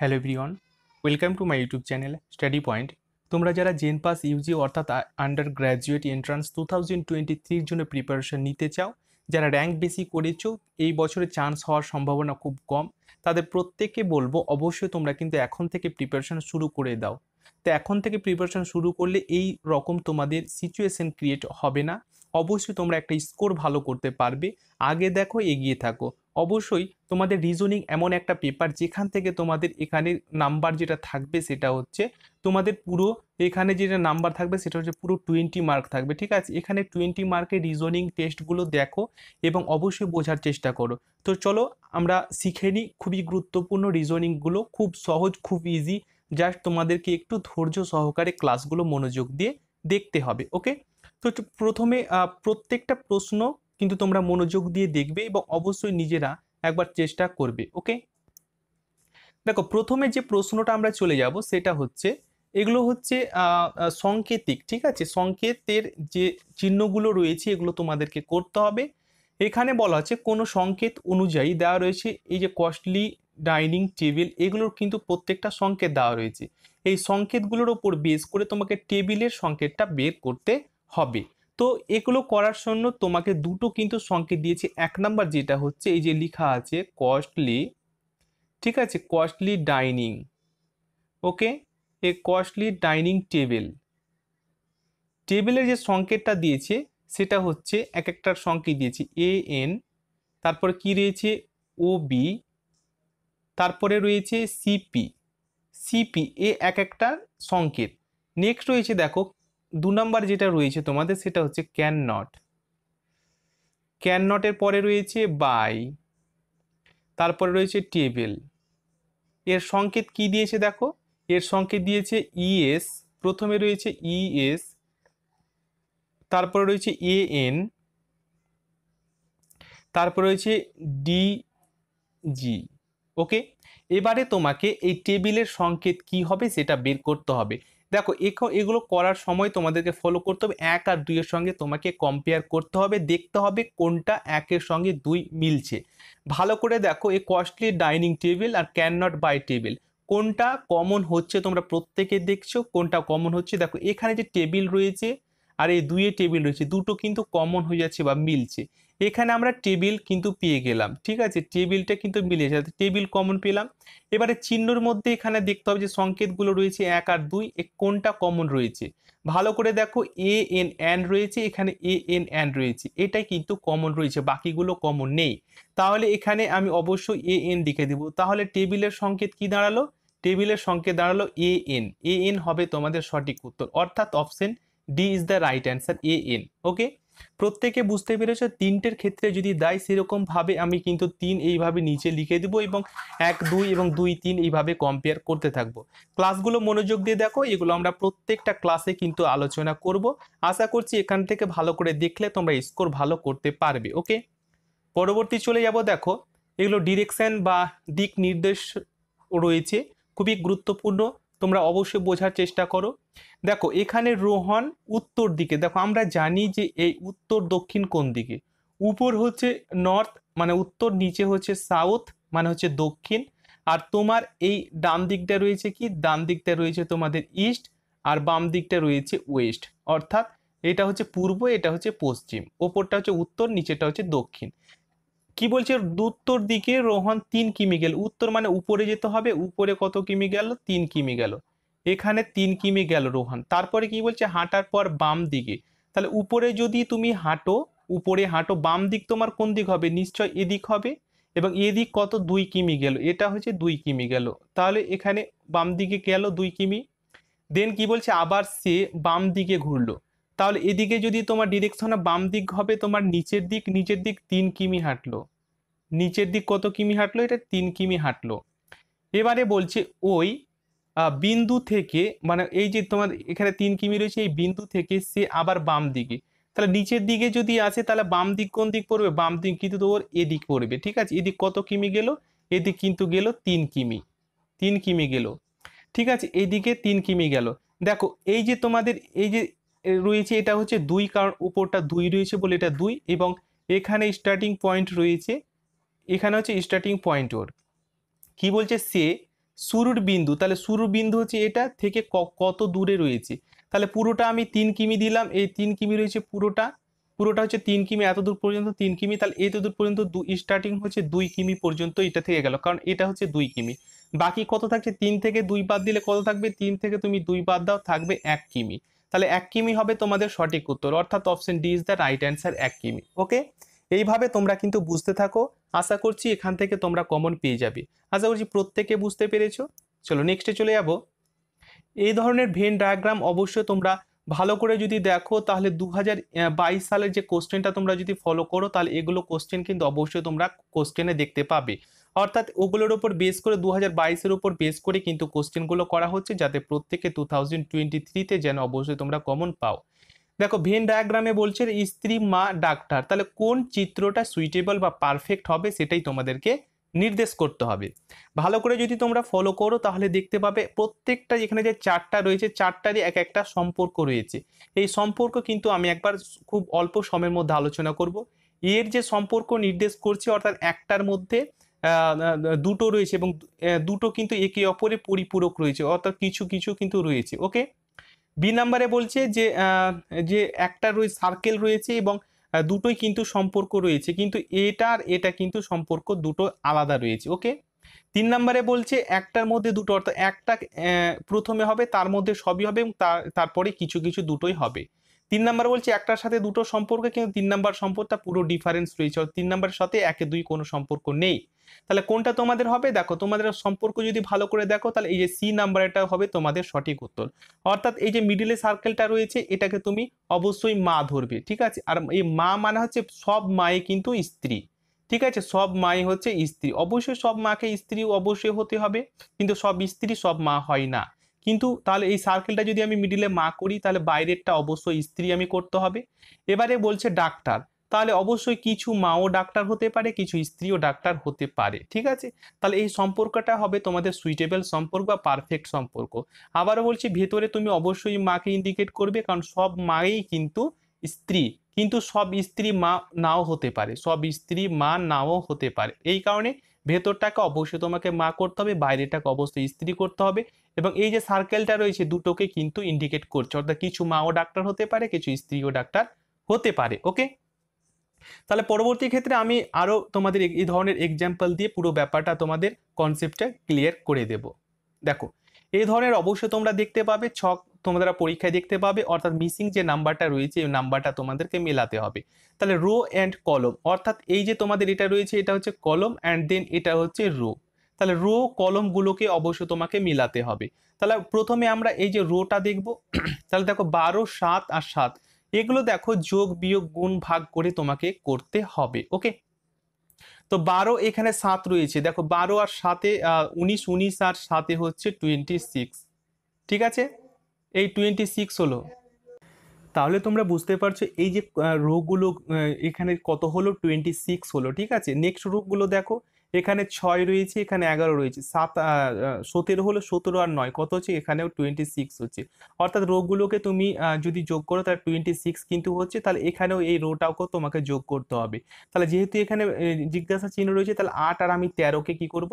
Hello everyone welcome to my YouTube channel study point তোমরা যারা JENPAS UG অর্থাৎ undergraduate entrance two thousand twenty থ্রির জন্য preparation নিতে চাও যারা র্যাঙ্ক বেশি করেছো এই বছরে চান্স হওয়ার সম্ভাবনা খুব কম তাদের প্রত্যেককে বলবো অবশ্যই তোমরা কিন্তু এখন থেকে প্রিপারেশন শুরু করে দাও তো এখন থেকে প্রিপারেশন শুরু করলে এই রকম তোমাদের সিচুয়েশন ক্রিয়েট হবে না অবশ্যই তোমরা একটা স্কোর ভালো করতে পারবে আগে দেখো এগিয়ে থাকো অবশ্যই তোমাদের রিজনিং এমন একটা পেপার যেখান থেকে তোমাদের এখানে নাম্বার যেটা থাকবে সেটা হচ্ছে তোমাদের পুরো এখানে যেটা নাম্বার থাকবে সেটা হচ্ছে পুরো টোয়েন্টি মার্ক থাকবে ঠিক আছে এখানে টোয়েন্টি মার্কের রিজনিং টেস্টগুলো দেখো এবং অবশ্যই বোঝার চেষ্টা করো তো চলো আমরা শিখে নিই খুবই গুরুত্বপূর্ণ রিজনিংগুলো খুব সহজ খুব ইজি জাস্ট তোমাদেরকে একটু ধৈর্য সহকারে ক্লাসগুলো মনোযোগ দিয়ে দেখতে হবে ওকে তো প্রথমে প্রত্যেকটা প্রশ্ন কিন্তু তোমরা মনোযোগ দিয়ে দেখবে এবং অবশ্যই নিজেরা একবার চেষ্টা করবে ওকে দেখো প্রথমে যে প্রশ্নটা আমরা চলে যাব সেটা হচ্ছে এগুলো হচ্ছে সংকেতিক ঠিক আছে সংকেতের যে চিহ্নগুলো রয়েছে এগুলো তোমাদেরকে করতে হবে এখানে বলা আছে কোনো সংকেত অনুযায়ী দেওয়া রয়েছে এই যে কস্টলি ডাইনিং টেবিল এগুলোর কিন্তু প্রত্যেকটা সংকেত দেওয়া রয়েছে এই সংকেতগুলোর ওপর বেস করে তোমাকে টেবিলের সংকেতটা বের করতে হবে তো এগুলো করার জন্য তোমাকে দুটো কিন্তু সংকেত দিয়েছি এক নাম্বার যেটা হচ্ছে এই যে লেখা আছে কস্টলি ঠিক আছে কস্টলি ডাইনিং ওকে এ কস্টলি ডাইনিং টেবিল টেবিলের যে সংকেতটা দিয়েছে সেটা হচ্ছে এক একটার সংকেত দিয়েছে এ এন তারপর কি রয়েছে ও বি তারপরে রয়েছে সিপি সিপি এ এক একটা সংকেত নেক্সট রয়েছে দেখো দু নম্বর যেটা রয়েছে তোমাদের সেটা হচ্ছে ক্যান নট ক্যান নটের পরে রয়েছে বাই তারপরে রয়েছে টেবিল এর সংকেত কি দিয়েছে দেখো এর সংকেত দিয়েছে ইএস প্রথমে রয়েছে ইএস তারপরে রয়েছে এ এন তারপরে রয়েছে ডি জি ওকে এবারে তোমাকে এই টেবিলের সংকেত কি হবে সেটা বের করতে হবে দেখো এগুলো করার সময় তোমাদেরকে ফলো করতে হবে এক আর দুইয়ের সঙ্গে তোমাকে কম্পেয়ার করতে হবে দেখতে হবে কোনটা একের সঙ্গে দুই মিলছে ভালো করে দেখো এই কস্টলি ডাইনিং টেবিল আর ক্যান নট বাই টেবিল কোনটা কমন হচ্ছে তোমরা প্রত্যেকে দেখছো কোনটা কমন হচ্ছে দেখো এখানে যে টেবিল রয়েছে আর এই দুইয়ে টেবিল রয়েছে দুটো কিন্তু কমন হয়ে যাচ্ছে বা মিলছে এখানে আমরা টেবিল কিন্তু পেয়ে গেলাম ঠিক আছে টেবিলটা কিন্তু মিলে যাচ্ছে টেবিল কমন পেলাম এবারে চিহ্নর মধ্যে এখানে দেখতে হবে যে সংকেতগুলো রয়েছে এক আর দুই কোনটা কমন রয়েছে ভালো করে দেখো এ এন অ্যান রয়েছে এখানে এ এন অ্যান রয়েছে এটাই কিন্তু কমন রয়েছে বাকিগুলো কমন নেই তাহলে এখানে আমি অবশ্যই এ এন লিখে দেবো তাহলে টেবিলের সংকেত কি দাঁড়ালো টেবিলের সংকেত দাঁড়ালো এ এন এ এন হবে তোমাদের সঠিক উত্তর অর্থাৎ option D is the right answer এ এন ওকে প্রত্যেকে বুঝতে পেরেছ তিনটের ক্ষেত্রে যদি দেয় সেরকমভাবে আমি কিন্তু তিন এইভাবে নিচে লিখে দেব এবং এক দুই এবং দুই তিন এইভাবে কম্পেয়ার করতে থাকব ক্লাসগুলো মনোযোগ দিয়ে দেখো এগুলো আমরা প্রত্যেকটা ক্লাসে কিন্তু আলোচনা করব আশা করছি এখান থেকে ভালো করে দেখলে তোমরা স্কোর ভালো করতে পারবে ওকে পরবর্তী চলে যাব দেখো এগুলো ডিরেকশান বা দিক নির্দেশ রয়েছে খুবই গুরুত্বপূর্ণ তোমরা অবশ্যই বোঝার চেষ্টা করো দেখো এখানে রোহন উত্তর দিকে দেখো আমরা জানি যে এই উত্তর দক্ষিণ কোন দিকে উপর হচ্ছে নর্থ মানে উত্তর নিচে হচ্ছে সাউথ মানে হচ্ছে দক্ষিণ আর তোমার এই ডান দিকটা রয়েছে কি ডান দিকটা রয়েছে তোমাদের ইস্ট আর বাম দিকটা রয়েছে ওয়েস্ট অর্থাৎ এটা হচ্ছে পূর্ব এটা হচ্ছে পশ্চিম ওপরটা হচ্ছে উত্তর নিচেটা হচ্ছে দক্ষিণ কি বলছে উত্তর দিকে রোহন তিন কিমি গেল উত্তর মানে উপরে যেতে হবে উপরে কত কিমি গেল তিন কিমি গেল এখানে তিন কিমি গেল রোহন তারপরে কি বলছে হাঁটার পর বাম দিকে তাহলে উপরে যদি তুমি হাঁটো উপরে হাঁটো বাম দিক তোমার কোন দিক হবে নিশ্চয় এদিক হবে এবং এদিক কত দুই কিমি গেল এটা হচ্ছে দুই কিমি গেল তাহলে এখানে বাম দিকে গেল দুই কিমি দেন কি বলছে আবার সে বাম দিকে ঘুরলো তাহলে এদিকে যদি তোমার ডিরেকশন বাম দিক হবে তোমার নিচের দিক নিচের দিক তিন কিমি হাঁটলো নিচের দিক কত কিমি হাঁটলো এটা তিন কিমি হাঁটলো এবারে বলছে ওই বিন্দু থেকে মানে এই যে তোমার এখানে তিন কিমি রয়েছে এই বিন্দু থেকে সে আবার বাম দিকে তাহলে নিচের দিকে যদি আসে তাহলে বাম দিক কোন দিক পড়বে বাম দিক কিন্তু তোর এদিক পড়বে ঠিক আছে এদিক কত কিমি গেল এদিক কিন্তু গেল তিন কিমি তিন কিমি গেল ঠিক আছে এদিকে তিন কিমি গেল দেখো এই যে তোমাদের এই যে রয়েছে এটা হচ্ছে দুই কারণ উপরটা দুই রয়েছে বলে এটা দুই এবং এখানে স্টার্টিং পয়েন্ট রয়েছে এখানে হচ্ছে স্টার্টিং পয়েন্ট ওর কী বলছে সে শুরুর বিন্দু তাহলে শুরুর বিন্দু হচ্ছে এটা থেকে কত দূরে রয়েছে তাহলে পুরোটা আমি তিন কিমি দিলাম এই তিন কিমি রয়েছে পুরোটা পুরোটা হচ্ছে তিন কিমি এত দূর পর্যন্ত তিন কিমি তাহলে এত দূর পর্যন্ত স্টার্টিং হচ্ছে দুই কিমি পর্যন্ত এটা থেকে গেল কারণ এটা হচ্ছে দুই কিমি বাকি কত থাকছে তিন থেকে দুই বাদ দিলে কত থাকবে তিন থেকে তুমি দুই বাদ দাও থাকবে এক কিমি তাহলে এক কিমি হবে তোমাদের সঠিক উত্তর অর্থাৎ option D is the right answer এক কিমি ওকে এইভাবে তোমরা কিন্তু বুঝতে থাকো আশা করছি এখান থেকে তোমরা কমন পেয়ে যাবে আশা করছি প্রত্যেকে বুঝতে পেরেছো চলো নেক্সটে চলে যাব এই ধরনের ভেন ডায়াগ্রাম অবশ্যই তোমরা ভালো করে যদি দেখো তাহলে দু হাজার সালের যে কোশ্চেনটা তোমরা যদি ফলো করো তাহলে এগুলো কোশ্চেন কিন্তু অবশ্যই তোমরা কোশ্চেনে দেখতে পাবে অর্থাৎ ওগুলোর ওপর বেস করে দু হাজার বাইশের ওপর বেস করে কিন্তু কোশ্চেনগুলো করা হচ্ছে যাতে প্রত্যেকে টু থাউজেন্ড টোয়েন্টি থ্রিতে যেন অবশ্যই তোমরা কমন পাও দেখো ভেন ডায়াগ্রামে বলছে স্ত্রী মা ডাক্তার তাহলে কোন চিত্রটা সুইটেবল বা পারফেক্ট হবে সেটাই তোমাদেরকে নির্দেশ করতে হবে ভালো করে যদি তোমরা ফলো করো তাহলে দেখতে পাবে প্রত্যেকটা এখানে যে চারটা রয়েছে চারটারই এক একটা সম্পর্ক রয়েছে এই সম্পর্ক কিন্তু আমি একবার খুব অল্প সময়ের মধ্যে আলোচনা করব এর যে সম্পর্ক নির্দেশ করছে অর্থাৎ একটার মধ্যে দুটো রয়েছে এবং দুটো কিন্তু একে অপরে পরিপূরক রয়েছে অর্থাৎ কিছু কিছু কিন্তু রয়েছে ওকে বি নাম্বারে বলছে যে যে একটা রয়েছে সার্কেল রয়েছে এবং দুটোই কিন্তু সম্পর্ক রয়েছে কিন্তু এটা আর এটা কিন্তু সম্পর্ক দুটো আলাদা রয়েছে ওকে তিন নাম্বারে বলছে একটার মধ্যে দুটো অর্থাৎ একটা প্রথমে হবে তার মধ্যে সবই হবে এবং তারপরে কিছু কিছু দুটোই হবে তিন নাম্বার বলছে একটার সাথে দুটো সম্পর্ক কিন্তু তিন নাম্বার সম্পর্কটা পুরো ডিফারেন্স রয়েছে তিন নাম্বারের সাথে একে দুই কোনো সম্পর্ক নেই তাহলে কোনটা তোমাদের হবে দেখো তোমাদের সম্পর্ক যদি ভালো করে দেখো তাহলে এই যে সি নাম্বার এটা হবে তোমাদের সঠিক উত্তর অর্থাৎ এই যে মিডিলে সার্কেলটা রয়েছে এটাকে তুমি অবশ্যই মা ধরবে ঠিক আছে আর এই মা মানে হচ্ছে সব মায়ে কিন্তু স্ত্রী ঠিক আছে সব মায়ে হচ্ছে স্ত্রী অবশ্যই সব মাকে স্ত্রী অবশ্যই হতে হবে কিন্তু সব স্ত্রী সব মা হয় না কিন্তু তাহলে এই সার্কেলটা যদি আমি মিডিলে মা করি তাহলে বাইরেরটা অবশ্যই স্ত্রী আমি করতে হবে এবারে বলছে ডাক্তার তাহলে অবশ্যই কিছু মাও ডাক্তার হতে পারে কিছু স্ত্রীও ডাক্তার হতে পারে ঠিক আছে তাহলে এই সম্পর্কটা হবে তোমাদের সুইটেবল সম্পর্ক বা পারফেক্ট সম্পর্ক আবারও বলছি ভেতরে তুমি অবশ্যই মাকে ইন্ডিকেট করবে কারণ সব মাই কিন্তু স্ত্রী কিন্তু সব স্ত্রী মা নাও হতে পারে সব স্ত্রী মা নাও হতে পারে এই কারণে ভেতরটাকে অবশ্যই তোমাকে মা করতে হবে বাইরেটাকে অবশ্যই স্ত্রী করতে হবে এবং এই যে সার্কেলটা রয়েছে দুটোকে কিন্তু ইন্ডিকেট করছে অর্থাৎ কিছু মাও ডাক্তার হতে পারে কিছু স্ত্রীও ডাক্তার হতে পারে ওকে তাহলে পরবর্তী ক্ষেত্রে আমি আরও তোমাদের এই ধরনের এক্সাম্পল দিয়ে পুরো ব্যাপারটা তোমাদের কনসেপ্টটা ক্লিয়ার করে দেব দেখো এই ধরনের অবশ্যই তোমরা দেখতে পাবে ছক তোমরা পরীক্ষায় দেখতে পাবে অর্থাৎ মিসিং যে নাম্বারটা রয়েছে এই নাম্বারটা তোমাদেরকে মেলাতে হবে তাহলে রো অ্যান্ড কলম অর্থাৎ এই যে তোমাদের এটা রয়েছে এটা হচ্ছে কলম অ্যান্ড দেন এটা হচ্ছে রো তাহলে রো কলমগুলোকে অবশ্য তোমাকে মিলাতে হবে তাহলে প্রথমে আমরা এই যে রোটা দেখব তাহলে দেখো বারো সাত আর সাত এগুলো দেখো যোগ বিয়োগ গুণ ভাগ করে তোমাকে করতে হবে ওকে তো বারো এখানে সাত রয়েছে দেখো বারো আর সাতে উনিশ উনিশ আর সাতে হচ্ছে টোয়েন্টি সিক্স ঠিক আছে এই টোয়েন্টি সিক্স হলো তাহলে তোমরা বুঝতে পারছো এই যে রোগগুলো এখানে কত হলো টোয়েন্টি সিক্স হলো ঠিক আছে নেক্সট রোগগুলো দেখো এখানে ছয় রয়েছে এখানে এগারো রয়েছে সাত সতেরো হলো সতেরো আর নয় কত হচ্ছে এখানেও টোয়েন্টি সিক্স হচ্ছে অর্থাৎ রোগগুলোকে তুমি যদি যোগ করো তাহলে টোয়েন্টি সিক্স কিন্তু হচ্ছে তাহলে এখানেও এই রোটাকেও তোমাকে যোগ করতে হবে তাহলে যেহেতু এখানে জিজ্ঞাসা চিহ্ন রয়েছে তাহলে আট আর আমি তেরোকে কি করব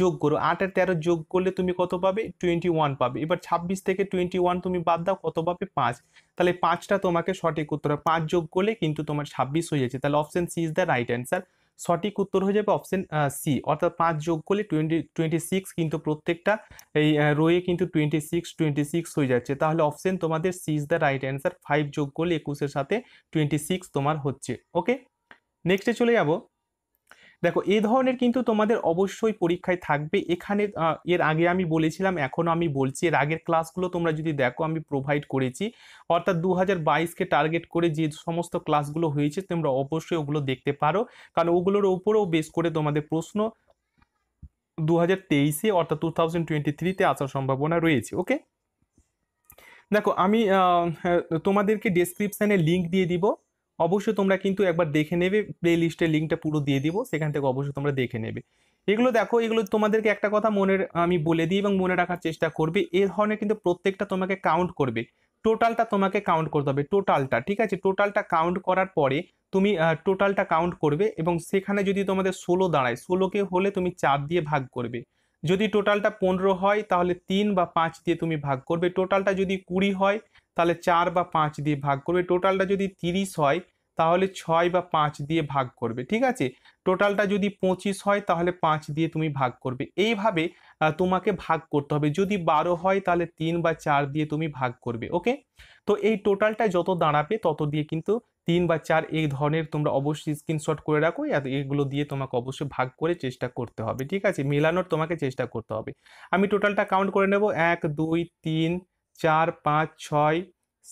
যোগ করো আট আর তেরো যোগ করলে তুমি কত পাবে টোয়েন্টি ওয়ান পাবে এবার ছাব্বিশ থেকে টোয়েন্টি ওয়ান তুমি বাদ দাও কত পাবে পাঁচ তাহলে পাঁচটা তোমাকে সঠিক উত্তর পাঁচ যোগ করলে কিন্তু তোমার ছাব্বিশ হয়ে যাচ্ছে তাহলে option C is the right answer সঠিক উত্তর হয়ে যাবে অপশন সি অর্থাৎ পাঁচ যোগ করলে টোয়েন্টি টোয়েন্টি সিক্স কিন্তু প্রত্যেকটা এই রোয়ে কিন্তু টোয়েন্টি সিক্স টোয়েন্টি সিক্স হয়ে যাচ্ছে তাহলে অপশন তোমাদের C is the right answer five যোগ করলে একুশের সাথে টোয়েন্টি সিক্স তোমার হচ্ছে ওকে নেক্সটে চলে যাবো দেখো এ ধরনের কিন্তু তোমাদের অবশ্যই পরীক্ষায় থাকবে এখানে এর আগে আমি বলেছিলাম এখনও আমি বলছি এর আগের ক্লাসগুলো তোমরা যদি দেখো আমি প্রোভাইড করেছি অর্থাৎ দু হাজার টার্গেট করে যে সমস্ত ক্লাসগুলো হয়েছে তোমরা অবশ্যই ওগুলো দেখতে পারো কারণ ওগুলোর ওপরেও বেশ করে তোমাদের প্রশ্ন দু হাজার তেইশে অর্থাৎ টু থাউজেন্ড টোয়েন্টি থ্রিতে আসার সম্ভাবনা রয়েছে ওকে দেখো আমি হ্যাঁ, তোমাদেরকে ডেসক্রিপশানে লিঙ্ক দিয়ে দিব অবশ্যই তোমরা কিন্তু একবার দেখে নেবে প্লে লিস্টের লিঙ্কটা পুরো দিয়ে দিব সেখান থেকে অবশ্যই তোমরা দেখে নেবে এগুলো দেখো এগুলো তোমাদেরকে একটা কথা মনে আমি বলে দিই এবং মনে রাখার চেষ্টা করবে এ ধরনের কিন্তু প্রত্যেকটা তোমাকে কাউন্ট করবে টোটালটা তোমাকে কাউন্ট করতে হবে টোটালটা ঠিক আছে টোটালটা কাউন্ট করার পরে তুমি টোটালটা কাউন্ট করবে এবং সেখানে যদি তোমাদের ষোলো দাঁড়ায় ষোলোকে হলে তুমি চার দিয়ে ভাগ করবে যদি টোটালটা পনেরো হয় তাহলে তিন বা পাঁচ দিয়ে তুমি ভাগ করবে টোটালটা যদি কুড়ি হয় তাহলে চার বা পাঁচ দিয়ে ভাগ করবে টোটালটা যদি তিরিশ হয় তাহলে ছয় বা পাঁচ দিয়ে ভাগ করবে ঠিক আছে টোটালটা যদি পঁচিশ হয় তাহলে পাঁচ দিয়ে তুমি ভাগ করবে এইভাবে তোমাকে ভাগ করতে হবে যদি বারো হয় তাহলে তিন বা চার দিয়ে তুমি ভাগ করবে ওকে তো এই টোটালটা যত দাঁড়াবে তত দিয়ে কিন্তু তিন বা চার এই ধরনের তোমরা অবশ্যই স্ক্রিনশট করে রাখো আর এগুলো দিয়ে তোমাকে অবশ্যই ভাগ করে চেষ্টা করতে হবে ঠিক আছে মেলানোর তোমাকে চেষ্টা করতে হবে আমি টোটালটা কাউন্ট করে নেব এক দুই তিন চার পাঁচ ছয়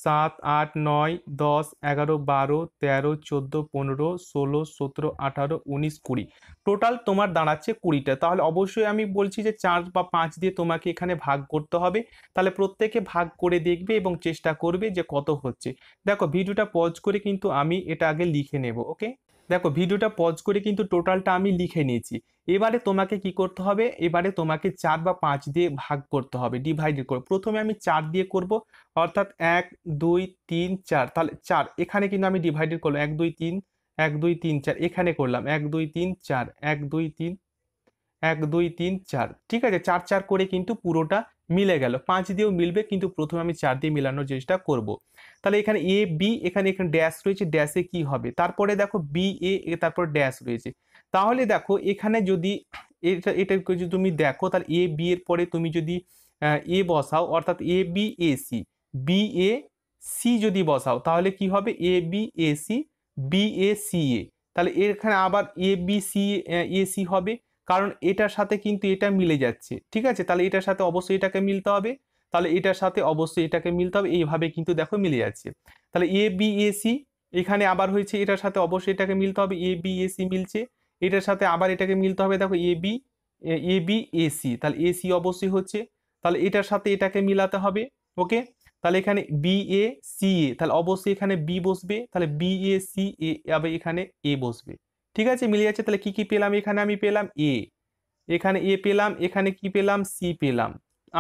সাত আট নয় দশ এগারো বারো তেরো চোদ্দো পনেরো ষোলো সতেরো আঠারো উনিশ কুড়ি টোটাল তোমার দাঁড়াচ্ছে কুড়িটা তাহলে অবশ্যই আমি বলছি যে চার বা পাঁচ দিয়ে তোমাকে এখানে ভাগ করতে হবে তাহলে প্রত্যেকে ভাগ করে দেখবে এবং চেষ্টা করবে যে কত হচ্ছে দেখো ভিডিওটা পজ করে কিন্তু আমি এটা আগে লিখে নেব ওকে দেখো ভিডিওটা পজ করে কিন্তু টোটালটা আমি লিখে নিয়েছি এবারে তোমাকে কি করতে হবে এবারে তোমাকে চার বা পাঁচ দিয়ে ভাগ করতে হবে ডিভাইডেড করে প্রথমে আমি চার দিয়ে করব অর্থাৎ এক দুই তিন চার তাহলে চার এখানে কিন্তু আমি ডিভাইডেড করলাম এক দুই তিন এক দুই তিন চার এখানে করলাম এক দুই তিন চার এক দুই তিন এক দুই তিন চার ঠিক আছে চার চার করে কিন্তু পুরোটা মিলে গেল পাঁচ দিয়েও মিলবে কিন্তু প্রথমে আমি চার দিয়ে মিলানোর চেষ্টা করব। তাহলে এখানে এ বি এখানে এখানে ড্যাশ রয়েছে ড্যাশে কি হবে তারপরে দেখো বি এ তারপর ড্যাশ রয়েছে তাহলে দেখো এখানে যদি এটা এটা যদি তুমি দেখো তাহলে এ বি এর পরে তুমি যদি এ বসাও অর্থাৎ A B A C B A C যদি বসাও তাহলে কি হবে A B A C B A C A তাহলে এখানে আবার A B C A C হবে কারণ এটার সাথে কিন্তু এটা মিলে যাচ্ছে ঠিক আছে তাহলে এটার সাথে অবশ্যই এটাকে মিলতে হবে তাহলে এটার সাথে অবশ্যই এটাকে মিলতে হবে এইভাবে কিন্তু দেখো মিলে যাচ্ছে তাহলে এ বি এ সি এখানে আবার হয়েছে এটার সাথে অবশ্যই এটাকে মিলতে হবে এ বি এ সি মিলছে এটার সাথে আবার এটাকে মিলতে হবে দেখো A B A B A C তাহলে এ সি অবশ্যই হচ্ছে তাহলে এটার সাথে এটাকে মিলাতে হবে ওকে তাহলে এখানে বি এ সি এ তাহলে অবশ্যই এখানে বি বসবে তাহলে বি এ সি এ আবার এখানে এ বসবে ঠিক আছে মিলে যাচ্ছে তাহলে কি কি পেলাম এখানে আমি পেলাম এ এখানে এ পেলাম এখানে কি পেলাম সি পেলাম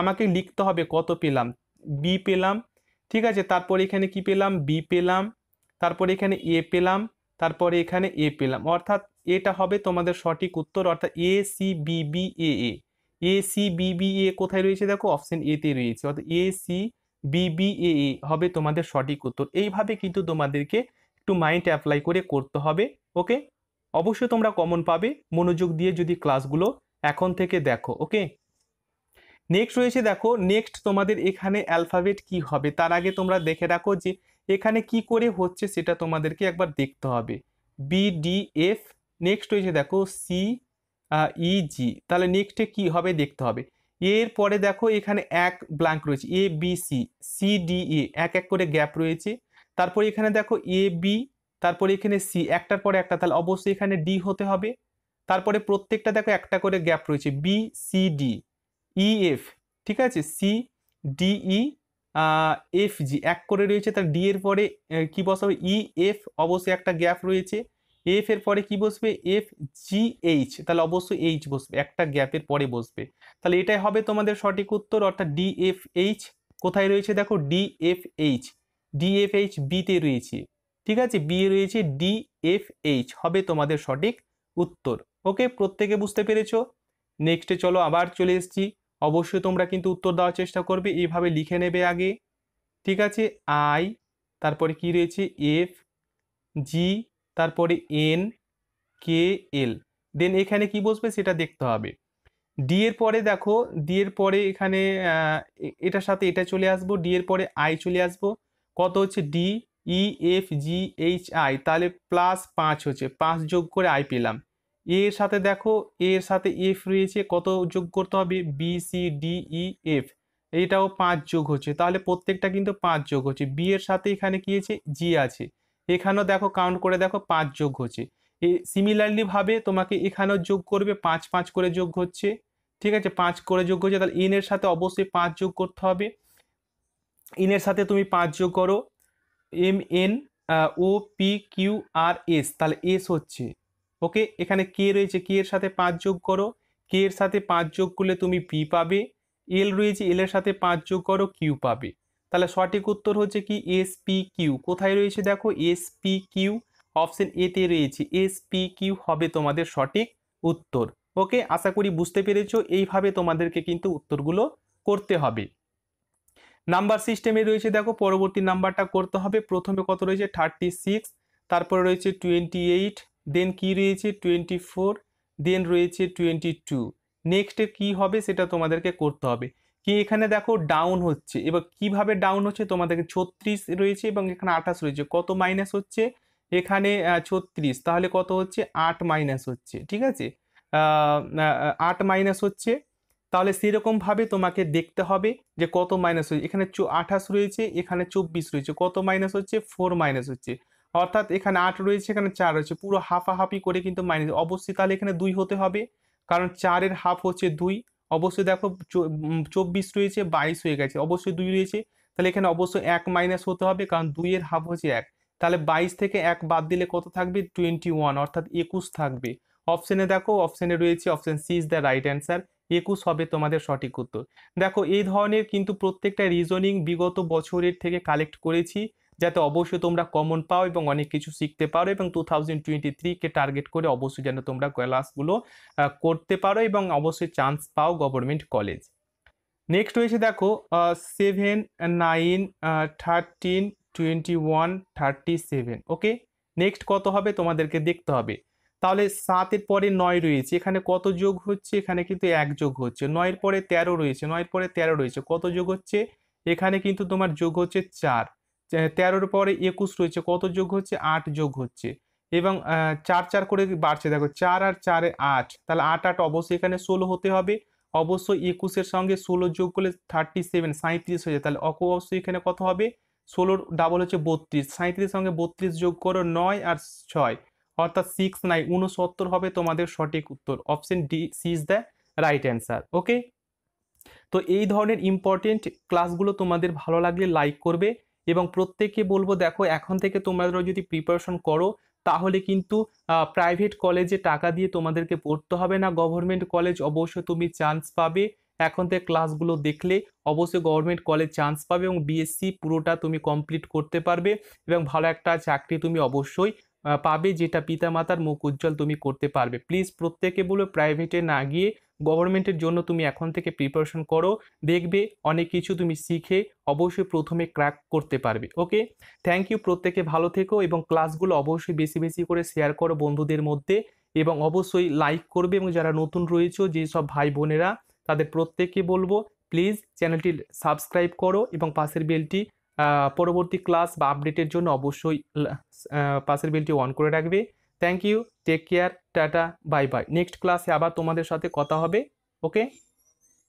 আমাকে লিখতে হবে কত পেলাম বি পেলাম ঠিক আছে তারপর এখানে কি পেলাম বি পেলাম তারপর এখানে এ পেলাম তারপরে এখানে এ পেলাম অর্থাৎ এটা হবে তোমাদের সঠিক উত্তর অর্থাৎ A C B B A A A C B B A কোথায় রয়েছে দেখো এ এতে রয়েছে অর্থাৎ A C B B A A হবে তোমাদের সঠিক উত্তর এইভাবে কিন্তু তোমাদেরকে একটু মাইন্ড অ্যাপ্লাই করে করতে হবে ওকে অবশ্যই তোমরা কমন পাবে মনোযোগ দিয়ে যদি ক্লাসগুলো এখন থেকে দেখো ওকে নেক্সট রয়েছে দেখো নেক্সট তোমাদের এখানে অ্যালফাবেট কি হবে তার আগে তোমরা দেখে রাখো যে এখানে কি করে হচ্ছে সেটা তোমাদেরকে একবার দেখতে হবে বি ডি এফ নেক্সট রয়েছে দেখো সি ই জি তাহলে নেক্সটে কি হবে দেখতে হবে এর পরে দেখো এখানে এক ব্ল্যাঙ্ক রয়েছে A B C C D A এক এক করে গ্যাপ রয়েছে তারপর এখানে দেখো এ বি তারপরে এখানে সি একটার পরে একটা তাহলে অবশ্যই এখানে ডি হতে হবে তারপরে প্রত্যেকটা দেখো একটা করে গ্যাপ রয়েছে B C D E F ঠিক আছে C D E F G এক করে রয়েছে তার ডি এর পরে কি বসাবে ই e, এফ অবশ্যই একটা গ্যাপ রয়েছে এফ এর পরে কি বসবে এফ জি এইচ তাহলে অবশ্যই এইচ বসবে একটা গ্যাপের পরে বসবে তাহলে এটাই হবে তোমাদের সঠিক উত্তর অর্থাৎ ডি এফ এইচ কোথায় রয়েছে দেখো D F H D F H বিতে রয়েছে ঠিক আছে বি রয়েছে ডি এফ এইচ হবে তোমাদের সঠিক উত্তর ওকে প্রত্যেকে বুঝতে পেরেছো নেক্সটে চলো আবার চলে এসছি অবশ্যই তোমরা কিন্তু উত্তর দেওয়ার চেষ্টা করবে এইভাবে লিখে নেবে আগে ঠিক আছে আই তারপরে কি রয়েছে এফ জি তারপরে এন কে এল দেন এখানে কি বসবে সেটা দেখতে হবে ডি এর পরে দেখো ডি এর পরে এখানে এটার সাথে এটা চলে আসবো ডি এর পরে আই চলে আসবো কত হচ্ছে D E F G H I তাহলে প্লাস পাঁচ হচ্ছে পাঁচ যোগ করে আই পেলাম এর সাথে দেখো এর সাথে এফ রয়েছে কত যোগ করতে হবে B C D E F এইটাও পাঁচ যোগ হচ্ছে তাহলে প্রত্যেকটা কিন্তু পাঁচ যোগ হচ্ছে বি এর সাথে এখানে কি আছে জি আছে এখানেও দেখো কাউন্ট করে দেখো পাঁচ যোগ হচ্ছে সিমিলারলিভাবে তোমাকে এখানেও যোগ করবে পাঁচ পাঁচ করে যোগ হচ্ছে ঠিক আছে পাঁচ করে যোগ হচ্ছে তাহলে ইনের সাথে অবশ্যই পাঁচ যোগ করতে হবে ইনের সাথে তুমি পাঁচ যোগ করো M N O P Q R S তাহলে এস হচ্ছে ওকে এখানে কে রয়েছে কে এর সাথে পাঁচ যোগ করো কে এর সাথে পাঁচ যোগ করলে তুমি পি পাবে এল রয়েছে এল এর সাথে পাঁচ যোগ করো কিউ পাবে তাহলে সঠিক উত্তর হচ্ছে কি এস পি কিউ কোথায় রয়েছে দেখো এস পি কিউ অপশন এতে রয়েছে এস পি কিউ হবে তোমাদের সঠিক উত্তর ওকে আশা করি বুঝতে পেরেছো এইভাবে তোমাদেরকে কিন্তু উত্তরগুলো করতে হবে নাম্বার সিস্টেমে রয়েছে দেখো পরবর্তী নাম্বারটা করতে হবে প্রথমে কত রয়েছে থার্টি সিক্স তারপরে রয়েছে টোয়েন্টি এইট দেন কি রয়েছে টোয়েন্টি ফোর দেন রয়েছে টোয়েন্টি টু নেক্সটে কী হবে সেটা তোমাদেরকে করতে হবে কি এখানে দেখো ডাউন হচ্ছে এবার কিভাবে ডাউন হচ্ছে তোমাদেরকে ছত্রিশ রয়েছে এবং এখানে আঠাশ রয়েছে কত মাইনাস হচ্ছে এখানে ছত্রিশ তাহলে কত হচ্ছে আট মাইনাস হচ্ছে ঠিক আছে আট মাইনাস হচ্ছে তাহলে সেরকমভাবে তোমাকে দেখতে হবে যে কত মাইনাস হচ্ছে এখানে আঠাশ রয়েছে এখানে চব্বিশ রয়েছে কত মাইনাস হচ্ছে ফোর মাইনাস হচ্ছে অর্থাৎ এখানে আট রয়েছে এখানে চার রয়েছে পুরো হাফাহাফি করে কিন্তু মাইনাস অবশ্যই তাহলে এখানে দুই হতে হবে কারণ চারের হাফ হচ্ছে দুই অবশ্যই দেখো চব্বিশ রয়েছে বাইশ হয়ে গেছে অবশ্যই দুই রয়েছে তাহলে এখানে অবশ্যই এক মাইনাস হতে হবে কারণ দুইয়ের হাফ হচ্ছে এক তাহলে বাইশ থেকে এক বাদ দিলে কত থাকবে টোয়েন্টি ওয়ান অর্থাৎ একুশ থাকবে অপশানে দেখো অপশানে রয়েছে option C is the right answer একুশ হবে তোমাদের সঠিক উত্তর দেখো এই ধরনের কিন্তু প্রত্যেকটা রিজনিং বিগত বছরের থেকে কালেক্ট করেছি যাতে অবশ্যই তোমরা কমন পাও এবং অনেক কিছু শিখতে পারো এবং টু থাউজেন্ড টোয়েন্টি টার্গেট করে অবশ্যই যেন তোমরা ক্লাসগুলো করতে পারো এবং অবশ্যই চান্স পাও গভর্নমেন্ট কলেজ নেক্সট হয়েছে দেখো seven nine thirteen twenty one thirty seven okay next কত হবে তোমাদেরকে দেখতে হবে তাহলে সাতের পরে নয় রয়েছে এখানে কত যোগ হচ্ছে এখানে কিন্তু এক যোগ হচ্ছে নয়ের পরে ১৩ রয়েছে নয়ের পরে ১৩ রয়েছে কত যোগ হচ্ছে এখানে কিন্তু তোমার যোগ হচ্ছে চার তেরোর পরে একুশ রয়েছে কত যোগ হচ্ছে আট যোগ হচ্ছে এবং চার চার করে বাড়ছে দেখো চার আর চারে আট তাহলে আট আট অবশ্যই এখানে ষোলো হতে হবে অবশ্যই একুশের সঙ্গে ষোলো যোগ করলে থার্টি সেভেন সাঁত্রিশ হয়ে যায় তাহলে অবশ্যই এখানে কত হবে ষোলোর ডাবল হচ্ছে বত্রিশ সাঁত্রিশ সঙ্গে বত্রিশ যোগ করো নয় আর ছয় অর্থাৎ সিক্স নাই উনসত্তর হবে তোমাদের সঠিক উত্তর option D C is the right answer okay তো এই ধরনের ইম্পর্টেন্ট ক্লাসগুলো তোমাদের ভালো লাগলে লাইক করবে এবং প্রত্যেককে বলবো দেখো এখন থেকে তোমাদেরও যদি প্রিপারেশন করো তাহলে কিন্তু প্রাইভেট কলেজে টাকা দিয়ে তোমাদেরকে পড়তে হবে না গভর্নমেন্ট কলেজ অবশ্যই তুমি চান্স পাবে এখন থেকে ক্লাসগুলো দেখলে অবশ্যই গভর্নমেন্ট কলেজ চান্স পাবে এবং বিএসসি পুরোটা তুমি কমপ্লিট করতে পারবে এবং ভালো একটা চাকরি তুমি অবশ্যই পাবে যেটা পিতামাতার মুখ উজ্জ্বল তুমি করতে পারবে প্লিজ প্রত্যেকে বলো প্রাইভেটে না গিয়ে গভর্নমেন্টের জন্য তুমি এখন থেকে প্রিপারেশন করো দেখবে অনেক কিছু তুমি শিখে অবশ্যই প্রথমে ক্র্যাক করতে পারবে ওকে থ্যাংক ইউ প্রত্যেকে ভালো থেকো এবং ক্লাসগুলো অবশ্যই বেশি বেশি করে শেয়ার করো বন্ধুদের মধ্যে এবং অবশ্যই লাইক করবে এবং যারা নতুন রয়েছে যেসব ভাই বোনেরা তাদের প্রত্যেককে বলবো প্লিজ চ্যানেলটি সাবস্ক্রাইব করো এবং পাশের বেলটি পরবর্তী ক্লাস বা আপডেটের জন্য অবশ্যই পাশের বিলটি অন করে রাখবে thank you take care tata bye bye next ক্লাসে আবার তোমাদের সাথে কথা হবে ওকে